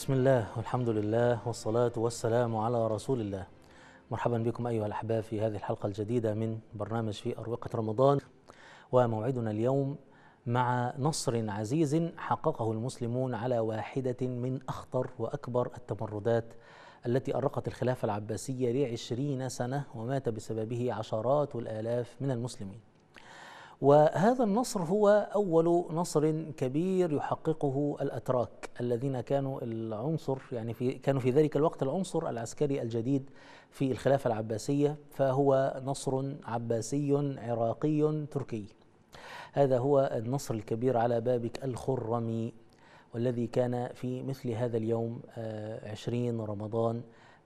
بسم الله والحمد لله والصلاة والسلام على رسول الله مرحبا بكم أيها الأحباب في هذه الحلقة الجديدة من برنامج في أروقة رمضان وموعدنا اليوم مع نصر عزيز حققه المسلمون على واحدة من أخطر وأكبر التمردات التي أرقت الخلافة العباسية لعشرين سنة ومات بسببه عشرات الآلاف من المسلمين وهذا النصر هو أول نصر كبير يحققه الأتراك الذين كانوا العنصر يعني في كانوا في ذلك الوقت العنصر العسكري الجديد في الخلافة العباسية فهو نصر عباسي عراقي تركي هذا هو النصر الكبير على بابك الخرمي والذي كان في مثل هذا اليوم آه، عشرين رمضان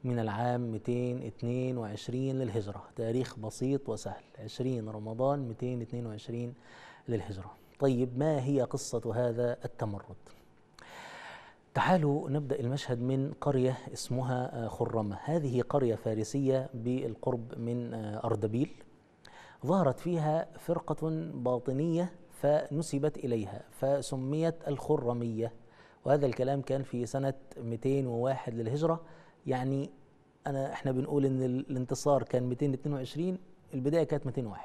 من العام 222 للهجرة تاريخ بسيط وسهل 20 رمضان 222 للهجرة طيب ما هي قصة هذا التمرد؟ تعالوا نبدأ المشهد من قرية اسمها خرمة هذه قرية فارسية بالقرب من أردبيل ظهرت فيها فرقة باطنية فنسبت إليها فسميت الخرمية وهذا الكلام كان في سنة 201 للهجرة يعني انا احنا بنقول ان الانتصار كان 222 البدايه كانت 201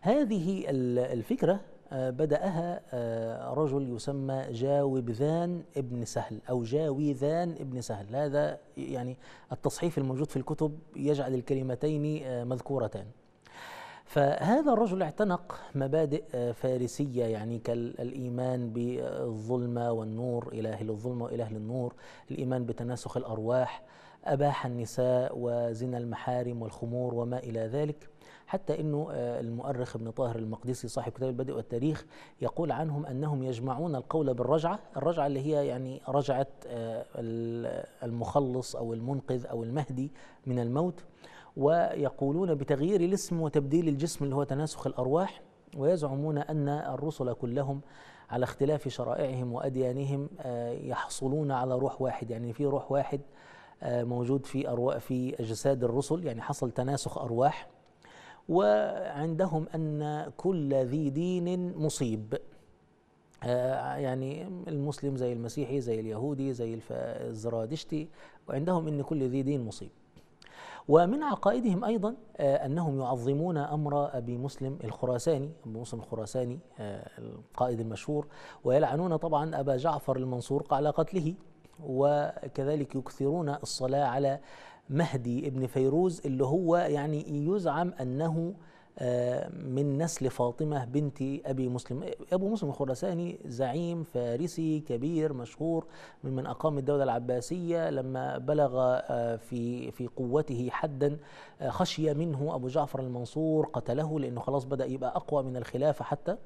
هذه الفكره آه، بدأها آه، رجل يسمى جاوبذان ابن سهل أو جاويذان ابن سهل هذا يعني التصحيف الموجود في الكتب يجعل الكلمتين آه، مذكورتان فهذا الرجل اعتنق مبادئ آه، فارسية يعني كالإيمان بالظلمة والنور إله للظلمة وإله للنور الإيمان بتناسخ الأرواح أباح النساء وزنا المحارم والخمور وما إلى ذلك حتى أنه آه، المؤرخ ابن طاهر المقدسي صاحب كتاب البدء والتاريخ يقول عنهم أنهم يجمعون القول بالرجعة الرجعة اللي هي يعني رجعة آه، المخلص أو المنقذ أو المهدي من الموت ويقولون بتغيير الاسم وتبديل الجسم اللي هو تناسخ الأرواح ويزعمون أن الرسل كلهم على اختلاف شرائعهم وأديانهم آه، يحصلون على روح واحد يعني في روح واحد آه، موجود في أرواح في أجساد الرسل يعني حصل تناسخ أرواح وعندهم أن كل ذي دين مصيب آه، يعني المسلم زي المسيحي زي اليهودي زي الزرادشتي وعندهم أن كل ذي دين مصيب ومن عقائدهم أيضا آه، أنهم يعظمون أمر أبي مسلم الخراساني أبو مسلم الخراساني آه، القائد المشهور ويلعنون طبعا أبا جعفر المنصور على قتله وكذلك يكثرون الصلاة على مهدي ابن فيروز اللي هو يعني يزعم أنه آه، من نسل فاطمة بنت أبي مسلم أبو مسلم الخراساني زعيم فارسي كبير مشهور ممن أقام الدولة العباسية لما بلغ آه، في في قوته حدا آه، خشي منه أبو جعفر المنصور قتله لأنه خلاص بدأ يبقى أقوى من الخلافة حتى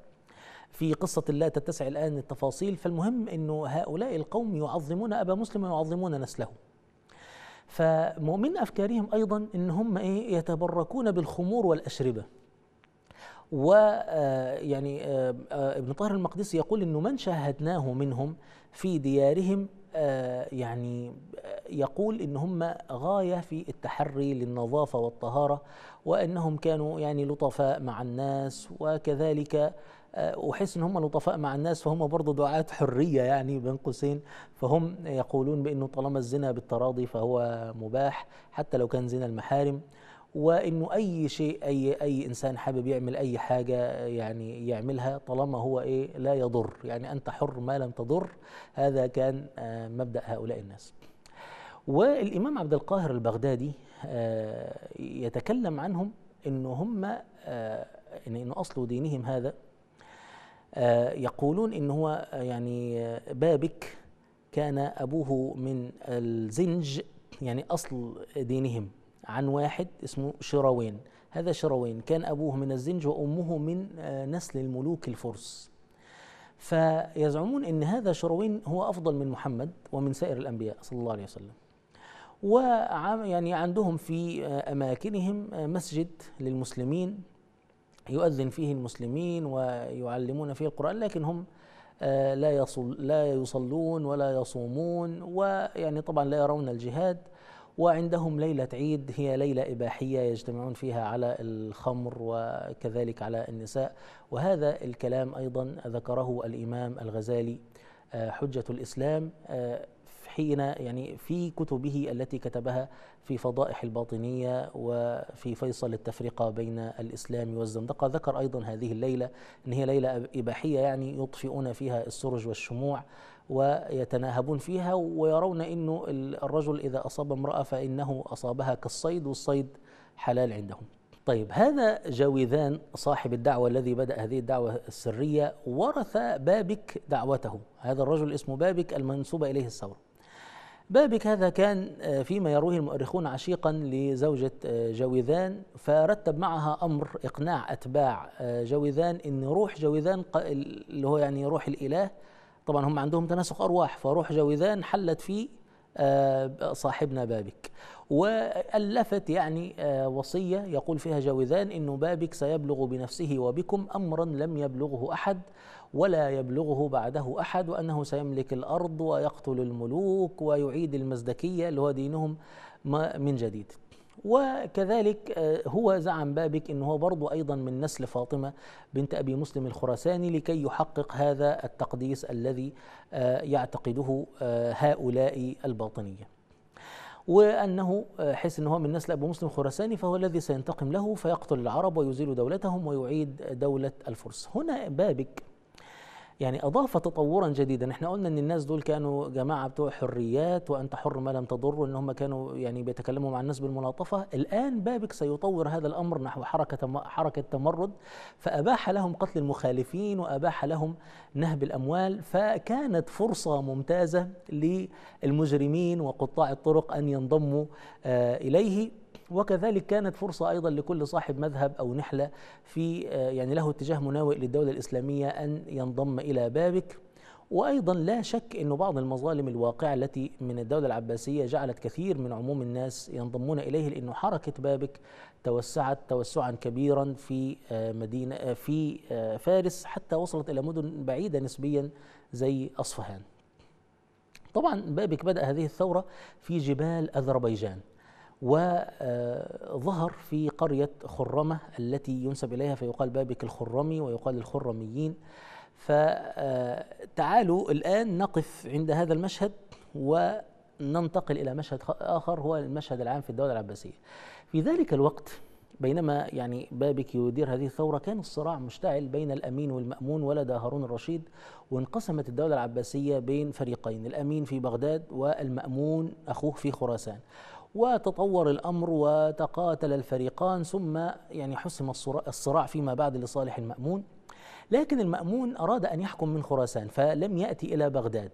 في قصة لا تتسع الآن التفاصيل فالمهم أنه هؤلاء القوم يعظمون أبا مسلم ويعظمون نسله فمن افكارهم ايضا ان هم ايه يتبركون بالخمور والاشربه و آه، يعني آه، آه، ابن طاهر المقدسي يقول انه من شاهدناه منهم في ديارهم يعني يقول ان هم غايه في التحري للنظافه والطهاره وانهم كانوا يعني لطفاء مع الناس وكذلك آه، وحس ان هم لطفاء مع الناس فهم برضه دعاة حريه يعني بين قوسين فهم يقولون بانه طالما الزنا بالتراضي فهو مباح حتى لو كان زنا المحارم وانه اي شيء اي اي انسان حابب يعمل اي حاجه يعني يعملها طالما هو ايه لا يضر يعني انت حر ما لم تضر هذا كان آه، مبدا هؤلاء الناس والامام عبد القاهر البغدادي آه، يتكلم عنهم ان هم ان اصل دينهم هذا آه، يقولون إن هو آه، يعني آه، بابك كان أبوه من الزنج يعني أصل دينهم عن واحد اسمه شروين هذا شروين كان أبوه من الزنج وأمه من نسل الملوك الفرس فيزعمون أن هذا شروين هو أفضل من محمد ومن سائر الأنبياء صلى الله عليه وسلم و يعني عندهم في أماكنهم مسجد للمسلمين يؤذن فيه المسلمين ويعلمون فيه القرآن لكن هم آه، لا يصل لا يصلون ولا يصومون ويعني طبعا لا يرون الجهاد وعندهم ليلة عيد هي ليلة إباحية يجتمعون فيها على الخمر وكذلك على النساء وهذا الكلام أيضا ذكره الإمام الغزالي آه، حجة الإسلام آه، حين يعني في كتبه التي كتبها في فضائح الباطنية وفي فيصل التفرقة بين الإسلام والزندقة ذكر أيضا هذه الليلة أن هي ليلة إباحية يعني يطفئون فيها السرج والشموع ويتناهبون فيها ويرون أنه الرجل إذا أصاب امرأة فإنه أصابها كالصيد والصيد حلال عندهم طيب هذا جاوذان صاحب الدعوة الذي بدأ هذه الدعوة السرية ورث بابك دعوته هذا الرجل اسمه بابك المنسوبة إليه الثورة بابك هذا كان آه، فيما يرويه المؤرخون عشيقا لزوجة آه، جويذان فرتب معها أمر إقناع أتباع آه، جويذان إن روح جويذان اللي هو يعني روح الإله طبعا هم عندهم تناسخ أرواح فروح جويذان حلت في صاحبنا بابك وألفت يعني وصية يقول فيها جويذان إن بابك سيبلغ بنفسه وبكم أمرا لم يبلغه أحد ولا يبلغه بعده أحد وأنه سيملك الأرض ويقتل الملوك ويعيد المزدكية اللي هو دينهم من جديد وكذلك آه، هو زعم بابك أنه هو برضو أيضا من نسل فاطمة بنت أبي مسلم الخراساني لكي يحقق هذا التقديس الذي آه، يعتقده آه، هؤلاء الباطنية وأنه حيث أنه هو من نسل أبو مسلم الخراساني فهو الذي سينتقم له فيقتل العرب ويزيل دولتهم ويعيد دولة الفرس هنا بابك يعني اضاف تطورا جديدا احنا قلنا ان الناس دول كانوا جماعه بتوع حريات وانت حر ما لم تضر ان هم كانوا يعني بيتكلموا مع الناس بالملاطفه الان بابك سيطور هذا الامر نحو حركه حركه تمرد فاباح لهم قتل المخالفين واباح لهم نهب الاموال فكانت فرصه ممتازه للمجرمين وقطاع الطرق ان ينضموا آه، اليه وكذلك كانت فرصة أيضا لكل صاحب مذهب أو نحلة في آه، يعني له اتجاه مناوئ للدولة الإسلامية أن ينضم إلى بابك وايضا لا شك ان بعض المظالم الواقعه التي من الدوله العباسيه جعلت كثير من عموم الناس ينضمون اليه لانه حركه بابك توسعت توسعا كبيرا في آه، مدينه آه، في فارس حتى وصلت الى مدن بعيده نسبيا زي اصفهان. طبعا بابك بدا هذه الثوره في جبال اذربيجان وظهر في قرية خرمة التي ينسب إليها فيقال بابك الخرمي ويقال الخرميين فتعالوا الآن نقف عند هذا المشهد وننتقل إلى مشهد آخر هو المشهد العام في الدولة العباسية في ذلك الوقت بينما يعني بابك يدير هذه الثورة كان الصراع مشتعل بين الأمين والمأمون ولد هارون الرشيد وانقسمت الدولة العباسية بين فريقين الأمين في بغداد والمأمون أخوه في خراسان وتطور الأمر وتقاتل الفريقان ثم يعني حسم الصراع فيما بعد لصالح المأمون لكن المأمون أراد أن يحكم من خراسان فلم يأتي إلى بغداد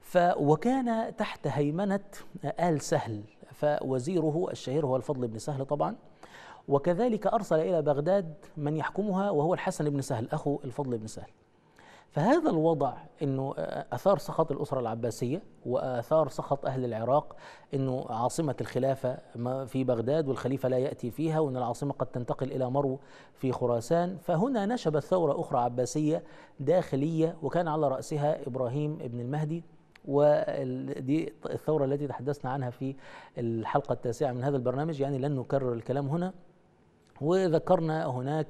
ف وكان تحت هيمنة آل سهل فوزيره الشهير هو الفضل بن سهل طبعا وكذلك أرسل إلى بغداد من يحكمها وهو الحسن بن سهل أخو الفضل بن سهل فهذا الوضع انه آه، اثار سخط الاسره العباسيه واثار سخط اهل العراق انه عاصمه الخلافه في بغداد والخليفه لا ياتي فيها وان العاصمه قد تنتقل الى مرو في خراسان فهنا نشبت ثوره اخرى عباسيه داخليه وكان على راسها ابراهيم ابن المهدي ودي الثوره التي تحدثنا عنها في الحلقه التاسعه من هذا البرنامج يعني لن نكرر الكلام هنا وذكرنا هناك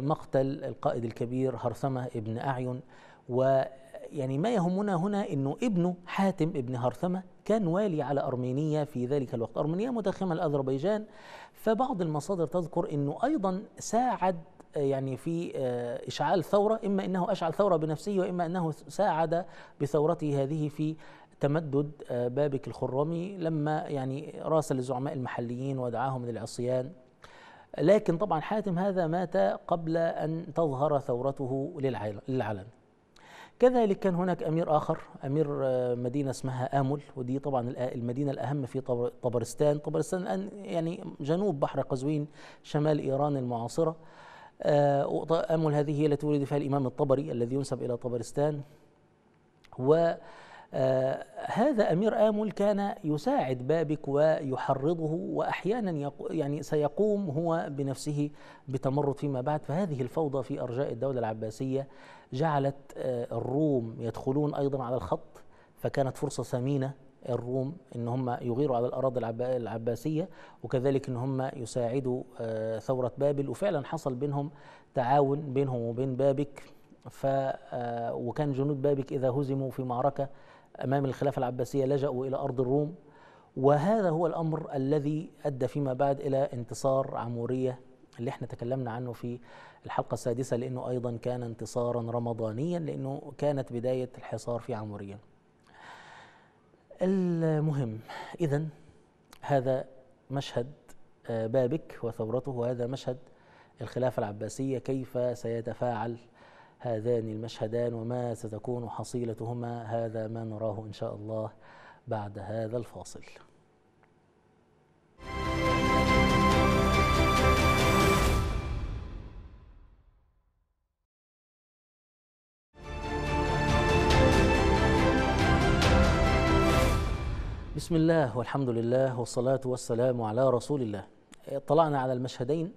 مقتل القائد الكبير هرثمة ابن أعين ويعني ما يهمنا هنا أنه ابنه حاتم ابن هرثمة كان والي على أرمينيا في ذلك الوقت أرمينيا متخمة لأذربيجان فبعض المصادر تذكر أنه أيضا ساعد يعني في آه، إشعال ثورة إما أنه أشعل ثورة بنفسه وإما أنه ساعد بثورته هذه في تمدد آه، بابك الخرامي لما يعني راسل الزعماء المحليين ودعاهم للعصيان لكن طبعا حاتم هذا مات قبل أن تظهر ثورته للعلن كذلك كان هناك أمير آخر أمير آه، مدينة اسمها آمل ودي طبعا المدينة الأهم في طبرستان طبرستان الآن يعني جنوب بحر قزوين شمال إيران المعاصرة آه، آمل هذه هي التي ولد فيها الإمام الطبري الذي ينسب إلى طبرستان و آه، هذا أمير آمل كان يساعد بابك ويحرضه وأحيانا يعني سيقوم هو بنفسه بتمرد فيما بعد فهذه الفوضى في أرجاء الدولة العباسية جعلت آه، الروم يدخلون أيضا على الخط فكانت فرصة ثمينة الروم ان هم يغيروا على الاراضي العباسيه وكذلك ان هم يساعدوا آه، ثوره بابل وفعلا حصل بينهم تعاون بينهم وبين بابك ف وكان جنود بابك اذا هزموا في معركه أمام الخلافة العباسية لجأوا إلى أرض الروم وهذا هو الأمر الذي أدى فيما بعد إلى انتصار عمورية اللي احنا تكلمنا عنه في الحلقة السادسة لأنه أيضا كان انتصارا رمضانيا لأنه كانت بداية الحصار في عمورية المهم إذا هذا مشهد آه، بابك وثورته وهذا مشهد الخلافة العباسية كيف سيتفاعل هذان المشهدان وما ستكون حصيلتهما هذا ما نراه إن شاء الله بعد هذا الفاصل بسم الله والحمد لله والصلاة والسلام على رسول الله اطلعنا على المشهدين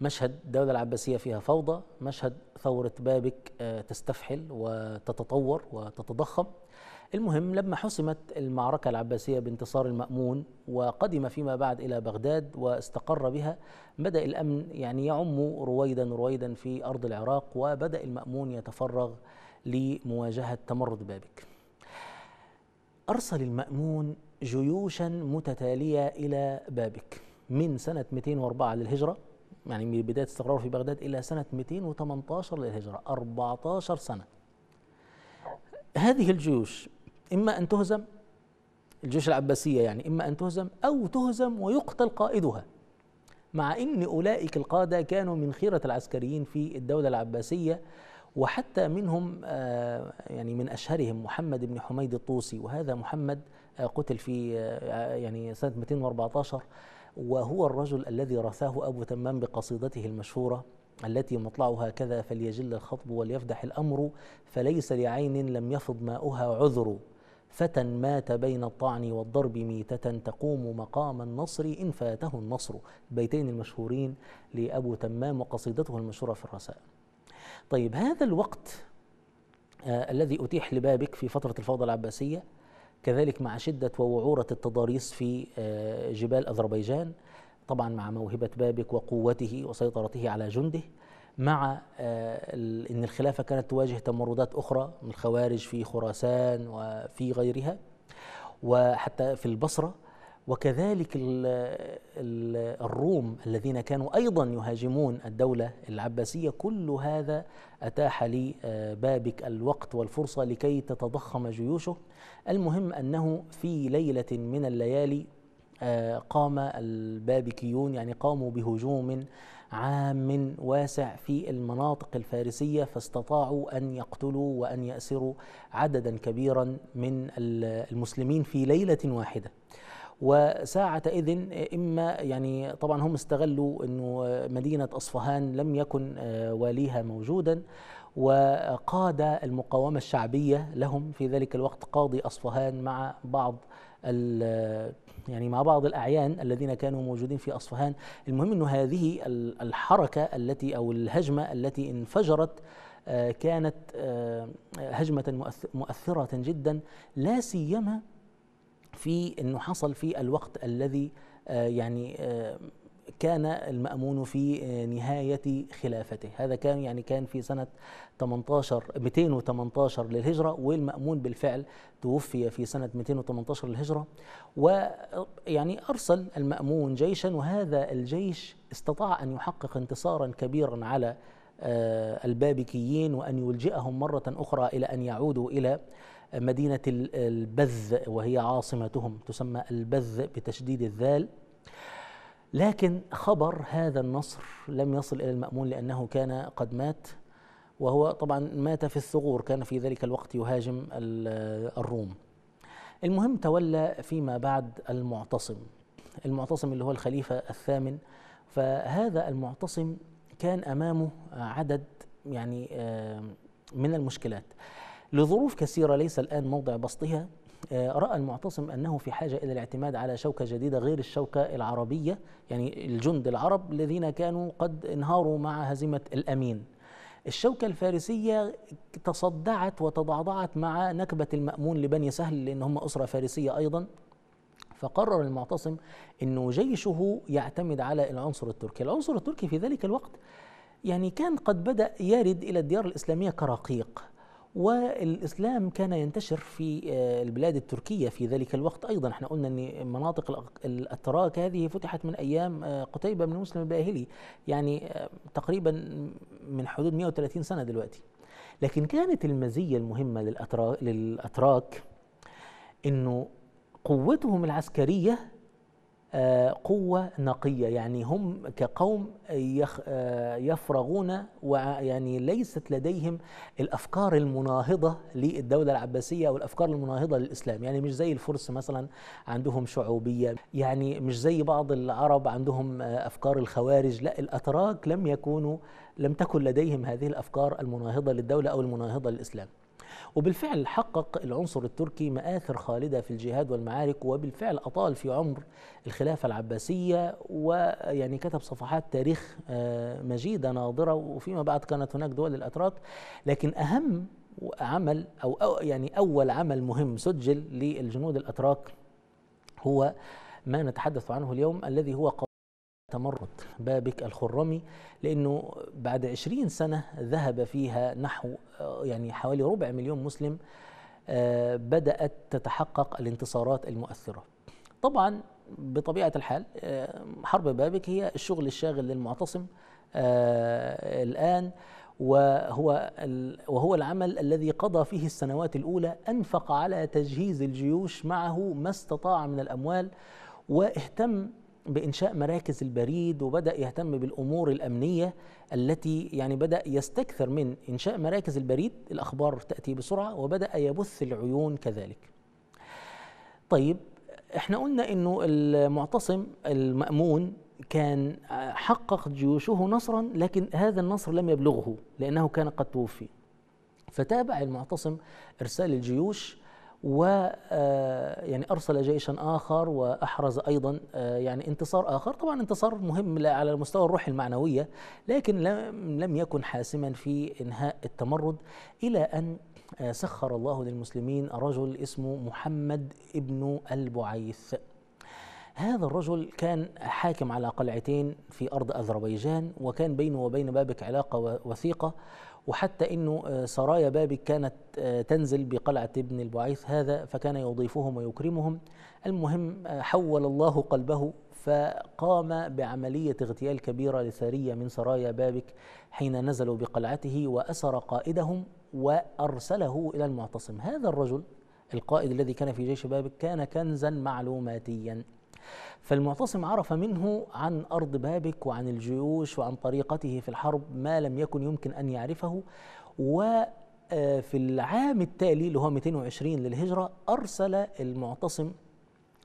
مشهد الدولة العباسية فيها فوضى مشهد ثورة بابك آه، تستفحل وتتطور وتتضخم المهم لما حسمت المعركة العباسية بانتصار المأمون وقدم فيما بعد إلى بغداد واستقر بها بدأ الأمن يعني يعم رويدا رويدا في أرض العراق وبدأ المأمون يتفرغ لمواجهة تمرد بابك أرسل المأمون جيوشا متتالية إلى بابك من سنة 204 للهجرة يعني من بداية استقراره في بغداد إلى سنة 218 للهجرة 14 سنة هذه الجيوش إما أن تهزم الجيوش العباسية يعني إما أن تهزم أو تهزم ويقتل قائدها مع أن أولئك القادة كانوا من خيرة العسكريين في الدولة العباسية وحتى منهم آه، يعني من أشهرهم محمد بن حميد الطوسي وهذا محمد آه، قتل في آه، يعني سنة 214 وهو الرجل الذي رثاه أبو تمام بقصيدته المشهورة التي مطلعها كذا فليجل الخطب وليفدح الأمر فليس لعين لم يفض ماؤها عذر فتى مات بين الطعن والضرب ميتة تقوم مقام النصر إن فاته النصر البيتين المشهورين لأبو تمام وقصيدته المشهورة في الرسائل طيب هذا الوقت آه الذي أتيح لبابك في فترة الفوضى العباسية كذلك مع شدة ووعورة التضاريس في آه، جبال أذربيجان طبعا مع موهبة بابك وقوته وسيطرته على جنده مع آه، أن الخلافة كانت تواجه تمردات أخرى من الخوارج في خراسان وفي غيرها وحتى في البصرة وكذلك الروم الذين كانوا ايضا يهاجمون الدوله العباسيه كل هذا اتاح لبابك آه، الوقت والفرصه لكي تتضخم جيوشه المهم انه في ليله من الليالي آه، قام البابكيون يعني قاموا بهجوم عام واسع في المناطق الفارسيه فاستطاعوا ان يقتلوا وان ياسروا عددا كبيرا من المسلمين في ليله واحده وساعتئذ إما يعني طبعا هم استغلوا أنه مدينة أصفهان لم يكن آه، واليها موجودا وقاد المقاومة الشعبية لهم في ذلك الوقت قاضي أصفهان مع بعض آه، يعني مع بعض الأعيان الذين كانوا موجودين في أصفهان المهم أن هذه الحركة التي أو الهجمة التي انفجرت آه، كانت هجمة مؤثرة جدا لا سيما في انه حصل في الوقت الذي آه، يعني آه، كان المأمون في آه، نهاية خلافته هذا كان يعني كان في سنة 18 218 للهجرة والمأمون بالفعل توفي في سنة 218 للهجرة ويعني أرسل المأمون جيشا وهذا الجيش استطاع أن يحقق انتصارا كبيرا على البابكيين وأن يلجئهم مرة أخرى إلى أن يعودوا إلى مدينة البذ وهي عاصمتهم تسمى البذ بتشديد الذال لكن خبر هذا النصر لم يصل إلى المأمون لأنه كان قد مات وهو طبعا مات في الثغور كان في ذلك الوقت يهاجم الروم المهم تولى فيما بعد المعتصم المعتصم اللي هو الخليفة الثامن فهذا المعتصم كان أمامه عدد يعني آه، من المشكلات لظروف كثيرة ليس الآن موضع بسطها آه، رأى المعتصم أنه في حاجة إلى الاعتماد على شوكة جديدة غير الشوكة العربية يعني الجند العرب الذين كانوا قد انهاروا مع هزيمة الأمين الشوكة الفارسية تصدعت وتضعضعت مع نكبة المأمون لبني سهل لأن هم أسرة فارسية أيضا فقرر المعتصم أنه جيشه يعتمد على العنصر التركي العنصر التركي في ذلك الوقت يعني كان قد بدأ يرد إلى الديار الإسلامية كرقيق والإسلام كان ينتشر في آه، البلاد التركية في ذلك الوقت أيضا احنا قلنا أن مناطق الأتراك هذه فتحت من أيام آه، قتيبة بن مسلم الباهلي يعني آه، تقريبا من حدود 130 سنة دلوقتي لكن كانت المزية المهمة للأتراك, للأتراك أنه قوتهم العسكرية قوة نقية يعني هم كقوم يفرغون ويعني ليست لديهم الأفكار المناهضة للدولة العباسية أو الأفكار المناهضة للإسلام يعني مش زي الفرس مثلا عندهم شعوبية يعني مش زي بعض العرب عندهم أفكار الخوارج لا الأتراك لم يكونوا لم تكن لديهم هذه الأفكار المناهضة للدولة أو المناهضة للإسلام وبالفعل حقق العنصر التركي مآثر خالدة في الجهاد والمعارك وبالفعل أطال في عمر الخلافة العباسية ويعني كتب صفحات تاريخ آه، مجيدة ناضرة وفيما بعد كانت هناك دول الأتراك لكن أهم عمل أو يعني أول عمل مهم سجل للجنود الأتراك هو ما نتحدث عنه اليوم الذي هو تمرد بابك الخرمي لأنه بعد عشرين سنة ذهب فيها نحو آه، يعني حوالي ربع مليون مسلم آه، بدأت تتحقق الانتصارات المؤثرة طبعا بطبيعة الحال آه، حرب بابك هي الشغل الشاغل للمعتصم الآن وهو وهو العمل الذي قضى فيه السنوات الاولى انفق على تجهيز الجيوش معه ما استطاع من الاموال واهتم بإنشاء مراكز البريد وبدأ يهتم بالأمور الأمنية التي يعني بدأ يستكثر من إنشاء مراكز البريد الأخبار تأتي بسرعة وبدأ يبث العيون كذلك طيب احنا قلنا انه المعتصم المأمون كان حقق جيوشه نصرا لكن هذا النصر لم يبلغه لأنه كان قد توفي فتابع المعتصم إرسال الجيوش و آه، يعني ارسل جيشا اخر واحرز ايضا آه، يعني انتصار اخر طبعا انتصار مهم على المستوى الروحي المعنويه لكن لم يكن حاسما في انهاء التمرد الى ان آه، سخر الله للمسلمين رجل اسمه محمد ابن البعيث هذا الرجل كان حاكم على قلعتين في أرض أذربيجان وكان بينه وبين بابك علاقة وثيقة وحتى أنه آه، سرايا بابك كانت آه، تنزل بقلعة ابن البعيث هذا فكان يضيفهم ويكرمهم المهم آه، حول الله قلبه فقام بعملية اغتيال كبيرة لسرية من سرايا بابك حين نزلوا بقلعته وأسر قائدهم وأرسله إلى المعتصم هذا الرجل القائد الذي كان في جيش بابك كان كنزا معلوماتيا فالمعتصم عرف منه عن أرض بابك وعن الجيوش وعن طريقته في الحرب ما لم يكن يمكن أن يعرفه وفي آه، العام التالي اللي هو 220 للهجرة أرسل المعتصم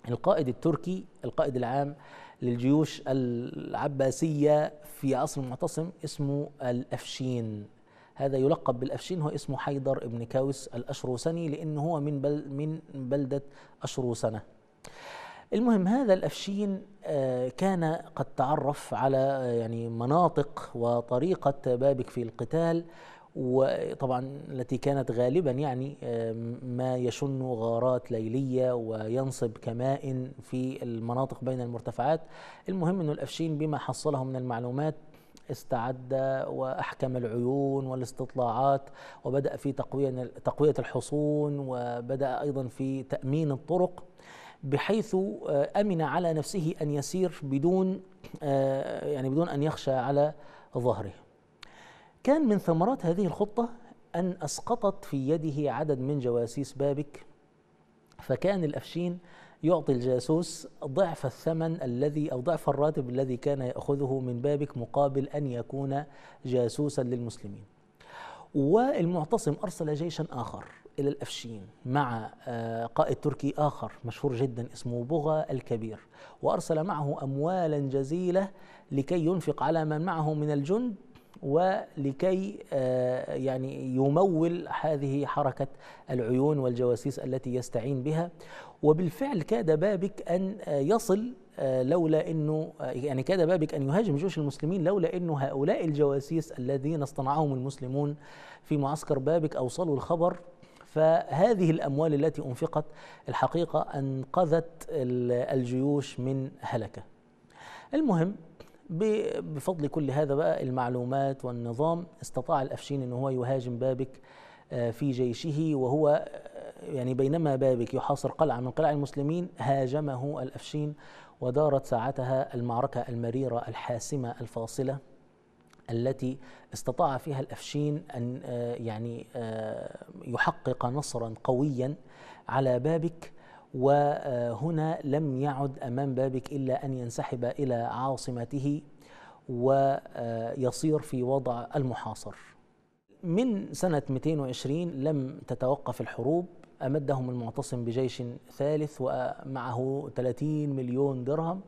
القائد التركي القائد العام للجيوش العباسية في عصر المعتصم اسمه الأفشين هذا يلقب بالأفشين هو اسمه حيدر ابن كاوس الأشروسني لأنه هو من بل من بلدة أشروسنة المهم هذا الأفشين آه، كان قد تعرف على آه، يعني مناطق وطريقة بابك في القتال وطبعا التي كانت غالبا يعني آه، ما يشن غارات ليلية وينصب كمائن في المناطق بين المرتفعات المهم انه الأفشين بما حصله من المعلومات استعد واحكم العيون والاستطلاعات وبدا في تقويه تقويه الحصون وبدا ايضا في تامين الطرق بحيث آه، امن على نفسه ان يسير بدون آه، يعني بدون ان يخشى على ظهره. كان من ثمرات هذه الخطه ان اسقطت في يده عدد من جواسيس بابك فكان الافشين يعطي الجاسوس ضعف الثمن الذي او ضعف الراتب الذي كان ياخذه من بابك مقابل ان يكون جاسوسا للمسلمين. والمعتصم ارسل جيشا اخر إلى الأفشين مع آه، قائد تركي آخر مشهور جدا اسمه بغا الكبير وأرسل معه أموالا جزيلة لكي ينفق على من معه من الجند ولكي آه، يعني يمول هذه حركة العيون والجواسيس التي يستعين بها وبالفعل كاد بابك أن آه، يصل لولا انه يعني كاد بابك ان يهاجم جيوش المسلمين لولا انه هؤلاء الجواسيس الذين اصطنعهم المسلمون في معسكر بابك اوصلوا الخبر فهذه الأموال التي أنفقت الحقيقة أنقذت الجيوش من هلكة المهم بفضل كل هذا بقى المعلومات والنظام استطاع الأفشين أنه هو يهاجم بابك آه، في جيشه وهو آه، يعني بينما بابك يحاصر قلعة من قلاع المسلمين هاجمه الأفشين ودارت ساعتها المعركة المريرة الحاسمة الفاصلة التي استطاع فيها الأفشين أن آه، يعني آه، يحقق نصرا قويا على بابك وهنا لم يعد أمام بابك إلا أن ينسحب إلى عاصمته ويصير في وضع المحاصر من سنة 220 لم تتوقف الحروب أمدهم المعتصم بجيش ثالث ومعه 30 مليون درهم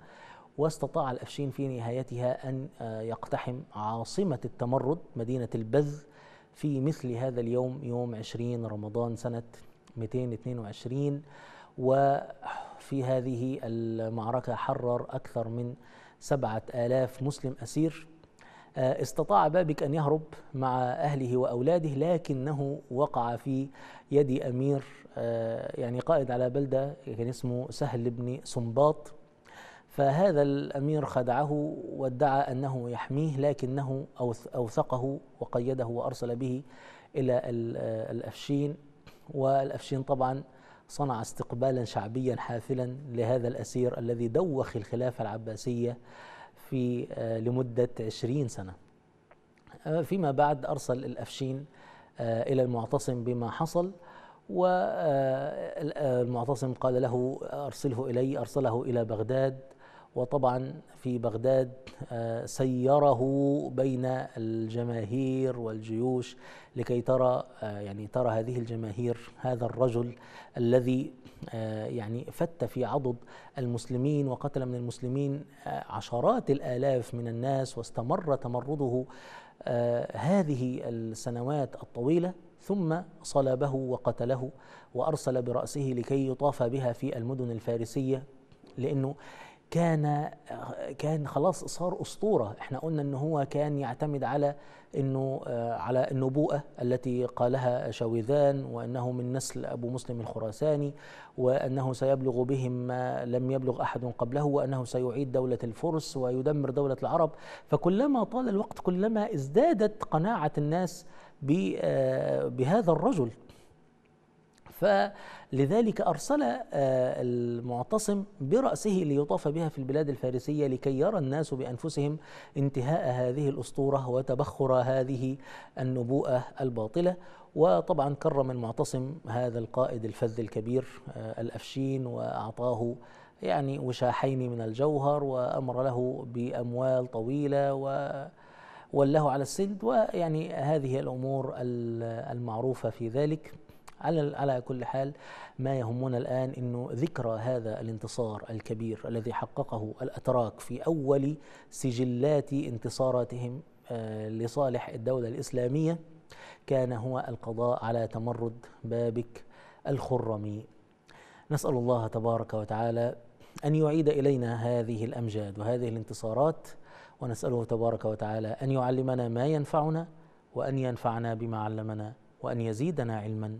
واستطاع الأفشين في نهايتها أن آه، يقتحم عاصمة التمرد مدينة البذ في مثل هذا اليوم يوم 20 رمضان سنة 222 وفي هذه المعركة حرر أكثر من سبعة آلاف مسلم أسير آه، استطاع بابك أن يهرب مع أهله وأولاده لكنه وقع في يد أمير آه، يعني قائد على بلدة كان اسمه سهل بن سنباط فهذا الأمير خدعه وادعى أنه يحميه لكنه أوثقه وقيده وأرسل به إلى الأفشين والأفشين طبعا صنع استقبالا شعبيا حافلا لهذا الأسير الذي دوخ الخلافة العباسية في آه، لمدة عشرين سنة آه، فيما بعد أرسل الأفشين آه، إلى المعتصم بما حصل والمعتصم قال له أرسله إلي أرسله إلى بغداد وطبعا في بغداد آه، سيره بين الجماهير والجيوش لكي ترى آه، يعني ترى هذه الجماهير هذا الرجل الذي آه، يعني فت في عضد المسلمين وقتل من المسلمين عشرات الالاف من الناس واستمر تمرده هذه السنوات الطويله ثم صلبه وقتله وارسل براسه لكي يطاف بها في المدن الفارسيه لانه كان كان خلاص صار اسطوره احنا قلنا ان هو كان يعتمد على انه آه، على النبوءه التي قالها شوذان وانه من نسل ابو مسلم الخراساني وانه سيبلغ بهم ما لم يبلغ احد قبله وانه سيعيد دوله الفرس ويدمر دوله العرب فكلما طال الوقت كلما ازدادت قناعه الناس آه، بهذا الرجل فلذلك أرسل آه، المعتصم برأسه ليطاف بها في البلاد الفارسية لكي يرى الناس بأنفسهم انتهاء هذه الأسطورة وتبخر هذه النبوءة الباطلة وطبعا كرم المعتصم هذا القائد الفذ الكبير آه، الأفشين وأعطاه يعني وشاحين من الجوهر وأمر له بأموال طويلة و وله على السند ويعني هذه الأمور المعروفة في ذلك على على كل حال ما يهمنا الان انه ذكرى هذا الانتصار الكبير الذي حققه الاتراك في اول سجلات انتصاراتهم آه، لصالح الدوله الاسلاميه كان هو القضاء على تمرد بابك الخرمي نسال الله تبارك وتعالى ان يعيد الينا هذه الامجاد وهذه الانتصارات ونساله تبارك وتعالى ان يعلمنا ما ينفعنا وان ينفعنا بما علمنا وان يزيدنا علما